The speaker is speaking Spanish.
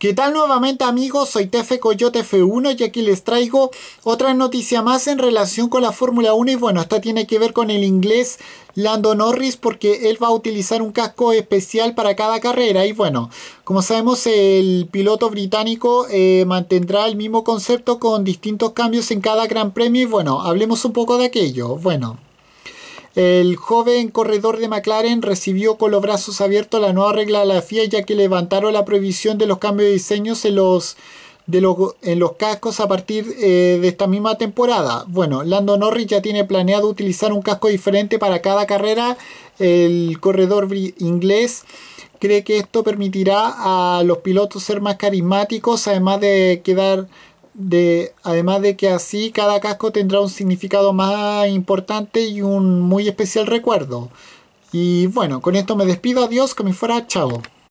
¿Qué tal nuevamente amigos? Soy Tefe Coyote F1 y aquí les traigo otra noticia más en relación con la Fórmula 1 y bueno, esta tiene que ver con el inglés Lando Norris porque él va a utilizar un casco especial para cada carrera y bueno, como sabemos el piloto británico eh, mantendrá el mismo concepto con distintos cambios en cada gran premio y bueno, hablemos un poco de aquello. Bueno. El joven corredor de McLaren recibió con los brazos abiertos la nueva regla de la FIA ya que levantaron la prohibición de los cambios de diseños en los, cascos a partir eh, de esta misma temporada. Bueno, Lando Norris ya tiene planeado utilizar un casco diferente para cada carrera. El corredor inglés cree que esto permitirá a los pilotos ser más carismáticos, además de quedar de, además de que así cada casco tendrá un significado más importante y un muy especial recuerdo. Y bueno, con esto me despido, adiós, que me fuera, chao.